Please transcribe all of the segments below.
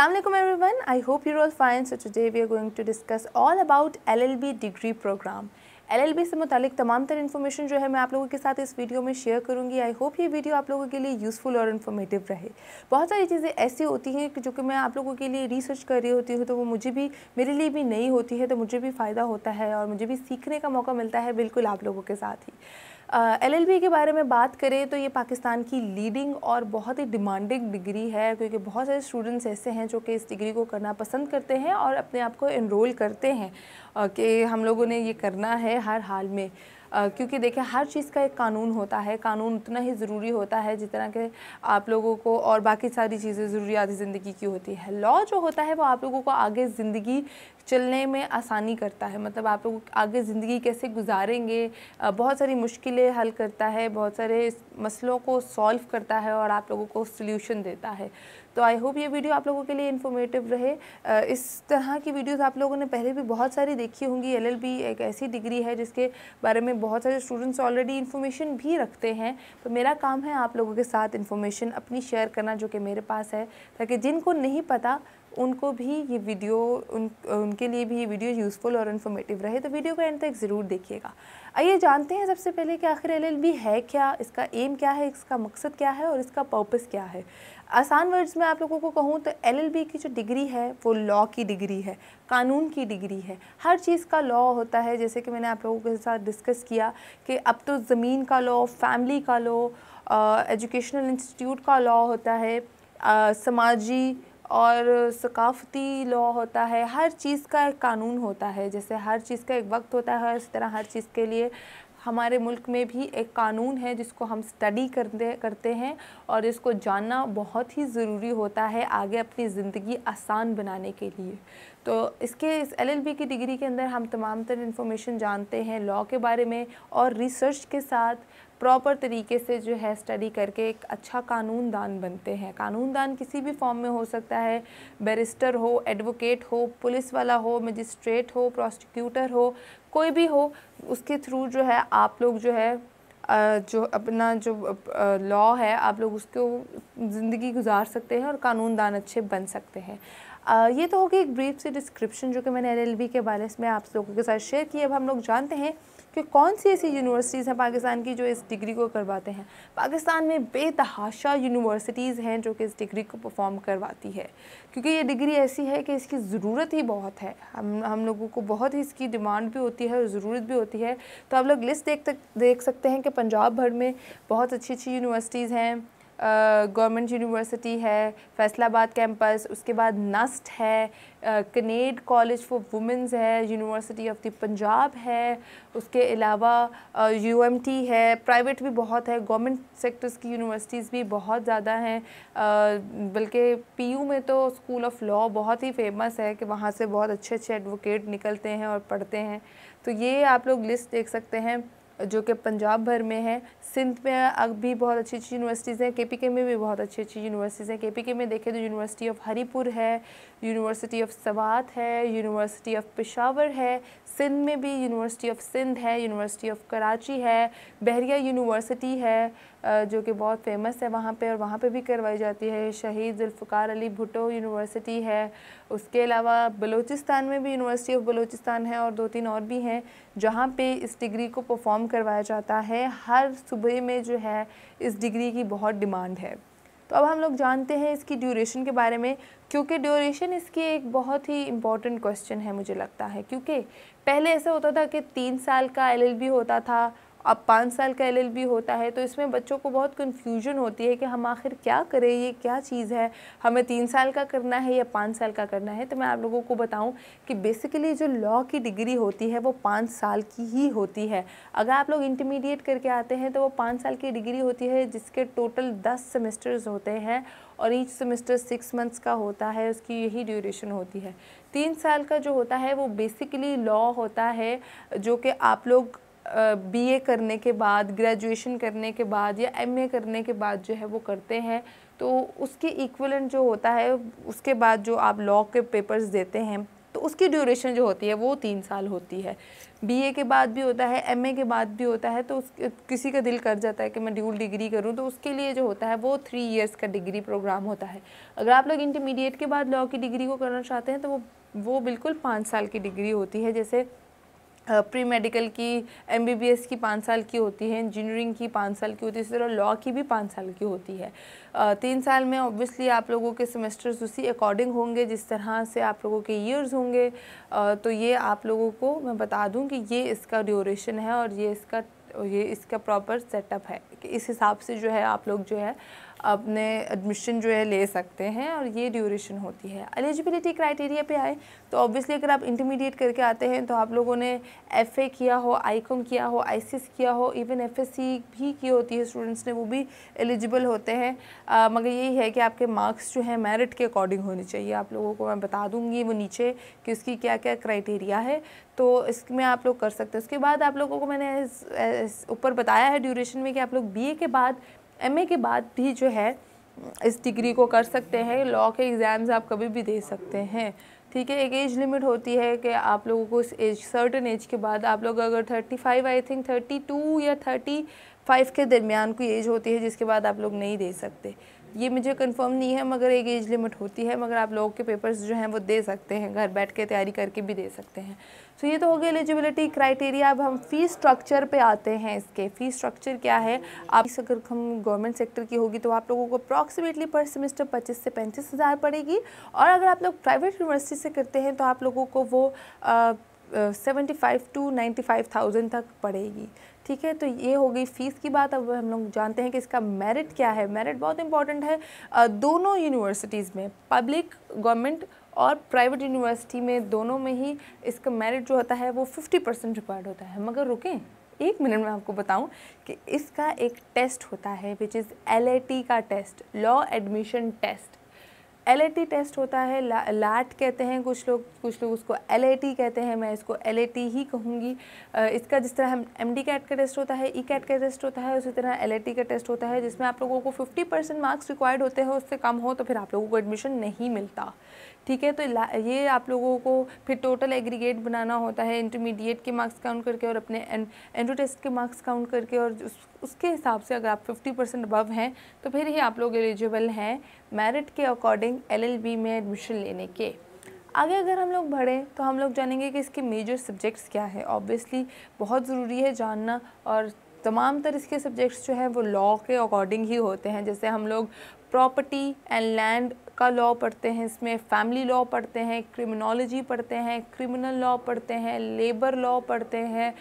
Assalamualaikum everyone. I hope you're all fine. So today we are going to discuss all about LLB degree program. B से मुतालिक तमाम तर information जो है मैं आप लोगों के साथ इस वीडियो में शेयर करूंगी आई होप ये वीडियो आप लोगों के लिए यूज़फुल और इन्फॉर्मेटिव रहे बहुत सारी चीज़ें ऐसी होती हैं कि जो कि मैं आप लोगों के लिए रिसर्च कर रही होती हूँ तो वो मुझे भी मेरे लिए भी नई होती है तो मुझे भी फ़ायदा होता है और मुझे भी सीखने का मौका मिलता है बिल्कुल आप लोगों के साथ ही एलएलबी के बारे में बात करें तो ये पाकिस्तान की लीडिंग और बहुत ही डिमांडिंग डिग्री है क्योंकि बहुत सारे स्टूडेंट्स ऐसे हैं जो कि इस डिग्री को करना पसंद करते हैं और अपने आप को इनरोल करते हैं कि हम लोगों ने ये करना है हर हाल में क्योंकि देखिए हर चीज़ का एक कानून होता है कानून उतना ही ज़रूरी होता है जितना कि आप लोगों को और बाकी सारी चीज़ें ज़रूरियात ज़िंदगी की होती है लॉ जो होता है वो आप लोगों को आगे ज़िंदगी चलने में आसानी करता है मतलब आप लोग आगे ज़िंदगी कैसे गुजारेंगे बहुत सारी मुश्किलें हल करता है बहुत सारे मसलों को सॉल्व करता है और आप लोगों को सोल्यूशन देता है तो आई होप ये वीडियो आप लोगों के लिए इन्फॉर्मेटिव रहे इस तरह की वीडियोज़ आप लोगों ने पहले भी बहुत सारी देखी होंगी एल एक ऐसी डिग्री है जिसके बारे में बहुत सारे स्टूडेंट्स ऑलरेडी इन्फॉर्मेशन भी रखते हैं तो मेरा काम है आप लोगों के साथ इन्फॉर्मेशन अपनी शेयर करना जो कि मेरे पास है ताकि जिनको नहीं पता उनको भी ये वीडियो उन उनके लिए भी ये वीडियो यूज़फुल और इन्फॉर्मेटिव रहे तो वीडियो को एंड तक ज़रूर देखिएगा आइए जानते हैं सबसे पहले कि आखिर एल है क्या इसका एम क्या है इसका मकसद क्या है और इसका पर्पस क्या है आसान वर्ड्स में आप लोगों को कहूँ तो एलएलबी की जो डिग्री है वो लॉ की डिग्री है कानून की डिग्री है हर चीज़ का लॉ होता है जैसे कि मैंने आप लोगों के साथ डिस्कस किया कि अब तो ज़मीन का लॉ फैमिली का लॉ एजुकेशनल इंस्टीट्यूट का लॉ होता है आ, समाजी और सकाफती लॉ होता है हर चीज़ का एक कानून होता है जैसे हर चीज़ का एक वक्त होता है इस तरह हर चीज़ के लिए हमारे मुल्क में भी एक कानून है जिसको हम स्टडी करते करते हैं और इसको जानना बहुत ही ज़रूरी होता है आगे अपनी ज़िंदगी आसान बनाने के लिए तो इसके इस एलएलबी की डिग्री के अंदर हम तमाम तर इन्फॉर्मेशन जानते हैं लॉ के बारे में और रिसर्च के साथ प्रॉपर तरीके से जो है स्टडी करके एक अच्छा कानून दान बनते हैं कानून दान किसी भी फॉर्म में हो सकता है बैरिस्टर हो एडवोकेट हो पुलिस वाला हो मजिस्ट्रेट हो प्रोसिक्यूटर हो कोई भी हो उसके थ्रू जो है आप लोग जो है जो अपना जो लॉ है आप लोग उसको ज़िंदगी गुजार सकते हैं और कानून दान अच्छे बन सकते हैं ये तो होगी एक ब्रीफ सी डिस्क्रिप्शन जो कि मैंने एल के बारे में आप लोगों के साथ शेयर की अब हम लोग जानते हैं कि कौन सी ऐसी यूनिवर्सिटीज़ हैं पाकिस्तान की जो इस डिग्री को करवाते हैं पाकिस्तान में बेतहाशा यूनिवर्सिटीज़ हैं जो कि इस डिग्री को परफॉर्म करवाती है क्योंकि ये डिग्री ऐसी है कि इसकी ज़रूरत ही बहुत है हम हम लोगों को बहुत ही इसकी डिमांड भी होती है और ज़रूरत भी होती है तो आप लोग लिस्ट देख तक देख सकते हैं कि पंजाब भर में बहुत अच्छी अच्छी यूनिवर्सिटीज़ हैं गवर्नमेंट यूनिवर्सिटी है फैसलाबाद कैंपस उसके बाद नस्ट है कनेड कॉलेज फॉर वुमेंस है यूनिवर्सिटी ऑफ द पंजाब है उसके अलावा यूएमटी है प्राइवेट भी बहुत है गवर्नमेंट सेक्टर्स की यूनिवर्सिटीज़ भी बहुत ज़्यादा हैं बल्कि पीयू में तो स्कूल ऑफ लॉ बहुत ही फेमस है कि वहाँ से बहुत अच्छे अच्छे एडवोकेट निकलते हैं और पढ़ते हैं तो ये आप लोग लिस्ट देख सकते हैं जो कि पंजाब भर में है सिंध में अब भी बहुत अच्छी अच्छी यूनिवर्सिटीज़ हैं के में भी बहुत अच्छी अच्छी यूनिवर्सिटीज़ हैं के में देखें तो यूनिवर्सिटी ऑफ हरीपुर है यूनिवर्सिटी ऑफ सवात है यूनिवर्सिटी ऑफ पेशावर है सिंध में भी यूनिवर्सिटी ऑफ सिंध है यूनिवर्सिटी ऑफ कराची है बहरिया यूनिवर्सिटी है जो कि बहुत फेमस है वहाँ पे और वहाँ पे भी करवाई जाती है शहीद जुल्फ़ार अली भुटो यूनिवर्सिटी है उसके अलावा बलूचिस्तान में भी यूनिवर्सिटी ऑफ बलूचिस्तान है और दो तीन और भी हैं जहाँ पे इस डिग्री को परफॉर्म करवाया जाता है हर सुबह में जो है इस डिग्री की बहुत डिमांड है तो अब हम लोग जानते हैं इसकी ड्यूरेशन के बारे में क्योंकि ड्यूरेशन इसकी एक बहुत ही इम्पॉर्टेंट क्वेश्चन है मुझे लगता है क्योंकि पहले ऐसा होता था कि तीन साल का एलएलबी होता था अब पाँच साल का एलएलबी होता है तो इसमें बच्चों को बहुत कन्फ्यूजन होती है कि हम आखिर क्या करें ये क्या चीज़ है हमें तीन साल का करना है या पाँच साल का करना है तो मैं आप लोगों को बताऊं कि बेसिकली जो लॉ की डिग्री होती है वो पाँच साल की ही होती है अगर आप लोग इंटरमीडिएट करके आते हैं तो वो पाँच साल की डिग्री होती है जिसके टोटल दस सेमेस्टर्स होते हैं और ईच सेमेस्टर सिक्स मंथ्स का होता है उसकी यही ड्यूरेशन होती है तीन साल का जो होता है वो बेसिकली लॉ होता है जो कि आप लोग बीए करने के बाद ग्रेजुएशन करने के बाद या एमए करने के बाद जो है वो करते हैं तो उसके इक्वलेंट जो होता है उसके बाद जो आप लॉ के पेपर्स देते हैं तो उसकी ड्यूरेशन जो होती है वो तीन साल होती है बीए के बाद भी होता है एमए के बाद भी होता है तो उस किसी का दिल कर जाता है कि मैं ड्यूल डिग्री करूं तो उसके लिए जो होता है वो थ्री इयर्स का डिग्री प्रोग्राम होता है अगर आप लोग इंटरमीडिएट के बाद लॉ की डिग्री को करना चाहते हैं तो वो वो बिल्कुल पाँच साल की डिग्री होती है जैसे प्री मेडिकल की एस की पाँच साल की होती है इंजीनियरिंग की पाँच साल की होती है इसी तरह लॉ की भी पाँच साल की होती है तीन साल में ऑब्वियसली आप लोगों के सेमेस्टर्स उसी अकॉर्डिंग होंगे जिस तरह से आप लोगों के ईयर्स होंगे तो ये आप लोगों को मैं बता दूं कि ये इसका ड्यूरेशन है और ये इसका ये इसका प्रॉपर सेटअप है कि इस हिसाब से जो है आप लोग जो है अपने एडमिशन जो है ले सकते हैं और ये ड्यूरेशन होती है एलिजिबिलिटी क्राइटेरिया पे आए तो ऑब्वियसली अगर आप इंटरमीडिएट करके आते हैं तो आप लोगों ने एफ किया हो आईकॉम किया हो आई किया हो इवन एफ भी की होती है स्टूडेंट्स ने वो भी एलिजिबल होते हैं आ, मगर यही है कि आपके मार्क्स जो हैं मेरिट के अकॉर्डिंग होने चाहिए आप लोगों को मैं बता दूँगी वो नीचे कि उसकी क्या क्या क्राइटेरिया है तो इसमें आप लोग कर सकते हैं उसके बाद आप लोगों को मैंने ऊपर बताया है ड्यूरेशन में कि आप लोग बी के बाद एमए के बाद भी जो है इस डिग्री को कर सकते हैं लॉ के एग्ज़ाम्स आप कभी भी दे सकते हैं ठीक है एक एज लिमिट होती है कि आप लोगों को इस एज सर्टन एज के बाद आप लोग अगर thirty five I think thirty two या थर्टी फाइव के दरमियान कोई एज होती है जिसके बाद आप लोग नहीं दे सकते ये मुझे कंफर्म नहीं है मगर एक एज लिमिट होती है मगर आप लोगों के पेपर्स जो हैं वो दे सकते हैं घर बैठ के तैयारी करके भी दे सकते हैं सो ये तो हो गया एलिजिबिलिटी क्राइटेरिया अब हम फ़ी स्ट्रक्चर पे आते हैं इसके फ़ी स्ट्रक्चर क्या है आप अगर हम गवर्नमेंट सेक्टर की होगी तो आप लोगों को अप्रॉक्सीमेटली पर सेमेस्टर पच्चीस से पैंतीस हज़ार पड़ेगी और अगर आप लोग प्राइवेट यूनिवर्सिटी से करते हैं तो आप लोगों को वो seventy five to ninety five thousand तक पड़ेगी ठीक है तो ये हो गई फ़ीस की बात अब हम लोग जानते हैं कि इसका मेरिट क्या है मेरिट बहुत इंपॉर्टेंट है दोनों यूनिवर्सिटीज़ में पब्लिक गवर्नमेंट और प्राइवेट यूनिवर्सिटी में दोनों में ही इसका मेरिट जो होता है वो फिफ्टी परसेंट रिक्वायर्ड होता है मगर रुकें एक मिनट में आपको बताऊं कि इसका एक टेस्ट होता है विच इज़ एल का test law admission test L test होता है ला, लाट कहते हैं कुछ लोग कुछ लोग उसको एल कहते हैं मैं इसको एल ही कहूँगी इसका जिस तरह हम एम कैट का टेस्ट होता है ई e कैट का टेस्ट होता है उसी तरह एल का टेस्ट होता है जिसमें आप लोगों को फिफ्टी परसेंट मार्क्स रिक्वायर्ड होते हैं उससे कम हो तो फिर आप लोगों को एडमिशन नहीं मिलता ठीक है तो ये आप लोगों को फिर टोटल एग्रीगेट बनाना होता है इंटरमीडिएट के मार्क्स काउंट करके और अपने एंडो टेस्ट के मार्क्स काउंट करके और उस, उसके हिसाब से अगर आप फिफ्टी परसेंट अबव हैं तो फिर ही आप लोग एलिजिबल हैं मेरिट के अकॉर्डिंग एलएलबी में एडमिशन लेने के आगे अगर हम लोग बढ़ें तो हम लोग जानेंगे कि इसके मेजर सब्जेक्ट्स क्या है ऑब्वियसली बहुत ज़रूरी है जानना और तमाम तर इसके सब्जेक्ट्स जो हैं वो लॉ के अकॉर्डिंग ही होते हैं जैसे हम लोग प्रॉपर्टी एंड लैंड का लॉ पढ़ते हैं इसमें फैमिली लॉ पढ़ते हैं क्रिमिनोलॉजी पढ़ते हैं क्रिमिनल लॉ पढ़ते हैं लेबर लॉ पढ़ते हैं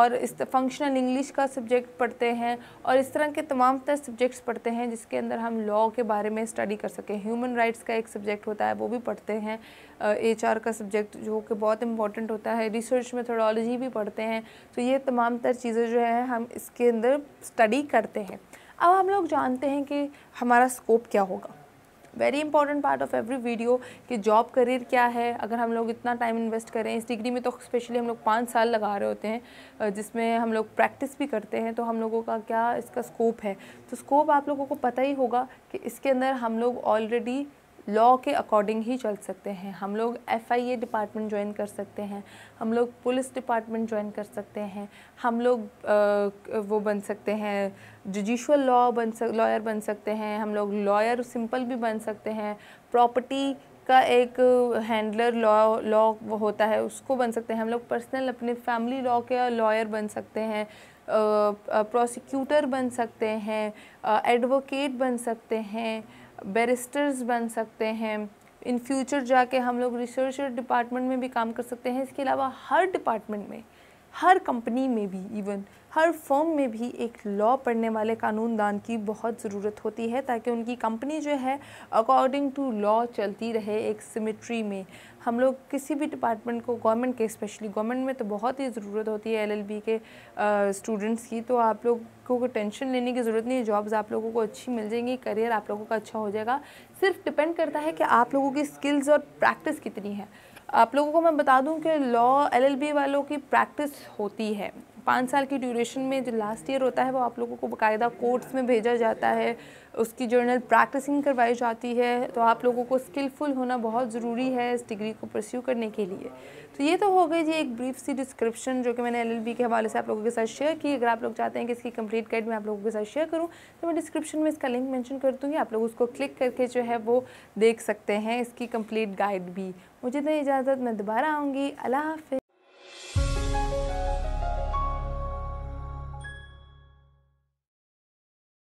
और इस फंक्शनल इंग्लिश का सब्जेक्ट पढ़ते हैं और इस तरह के तमाम तरह सब्जेक्ट्स पढ़ते हैं जिसके अंदर हम लॉ के बारे में स्टडी कर सकें ह्यूमन राइट्स का एक सब्जेक्ट होता है वो भी पढ़ते हैं एच आर का सब्जेक्ट जो कि बहुत इंपॉर्टेंट होता है रिसर्च मेथोडोलॉजी भी पढ़ते हैं तो ये तमाम तर चीज़ें जो है हम इसके अंदर स्टडी करते हैं अब हम लोग जानते हैं कि हमारा स्कोप क्या होगा very important part of every video कि जॉब करियर क्या है अगर हम लोग इतना टाइम इन्वेस्ट करें इस डिग्री में तो स्पेशली हम लोग पाँच साल लगा रहे होते हैं जिसमें हम लोग प्रैक्टिस भी करते हैं तो हम लोगों का क्या इसका स्कोप है तो स्कोप आप लोगों को पता ही होगा कि इसके अंदर हम लोग ऑलरेडी लॉ के अकॉर्डिंग ही चल सकते हैं हम लोग एफआईए डिपार्टमेंट ज्वाइन कर सकते हैं हम लोग पुलिस डिपार्टमेंट ज्वाइन कर सकते हैं हम लोग वो बन सकते हैं जुडिशल लॉ बन सक लॉयर बन सकते हैं हम लोग लॉयर सिंपल भी बन सकते हैं प्रॉपर्टी का एक हैंडलर लॉ लॉ वो होता है उसको बन सकते हैं हम लोग पर्सनल अपने फैमिली लॉ के लॉयर बन सकते हैं प्रोसिक्यूटर बन सकते हैं एडवोकेट बन सकते हैं बैरिस्टर्स बन सकते हैं इन फ्यूचर जाके हम लोग रिसर्च डिपार्टमेंट में भी काम कर सकते हैं इसके अलावा हर डिपार्टमेंट में हर कंपनी में भी इवन हर फर्म में भी एक लॉ पढ़ने वाले कानून दान की बहुत ज़रूरत होती है ताकि उनकी कंपनी जो है अकॉर्डिंग टू लॉ चलती रहे एक सिमेट्री में हम लोग किसी भी डिपार्टमेंट को गवर्नमेंट के स्पेशली गवर्नमेंट में तो बहुत ही ज़रूरत होती है एलएलबी के स्टूडेंट्स की तो आप लोग को टेंशन लेने की ज़रूरत नहीं है जॉब्स आप लोगों को अच्छी मिल जाएंगी करियर आप लोगों का अच्छा हो जाएगा सिर्फ डिपेंड करता है कि आप लोगों की स्किल्स और प्रैक्टिस कितनी है आप लोगों को मैं बता दूं कि लॉ एलएलबी वालों की प्रैक्टिस होती है पाँच साल की ड्यूरेशन में जो लास्ट ईयर होता है वो आप लोगों को बाकायदा कोर्ट्स में भेजा जाता है उसकी जर्नल प्रैक्टिसिंग करवाई जाती है तो आप लोगों को स्किलफुल होना बहुत ज़रूरी है इस डिग्री को परस्यू करने के लिए तो ये तो हो गई जी एक ब्रीफ सी डिस्क्रिप्शन जो कि मैंने एलएलबी के हवाले से आप लोगों के साथ शेयर की अगर आप लोग चाहते हैं कि इसकी कंप्लीट गाइड मैं आप लोगों के साथ शेयर करूँ तो मैं डिस्क्रिप्शन में इसका लिंक मैंशन कर दूँगी आप लोग उसको क्लिक करके जो है वो देख सकते हैं इसकी कम्प्लीट गाइड भी मुझे दें तो इजाज़त मैं दोबारा आऊँगी अल्लाह हाफि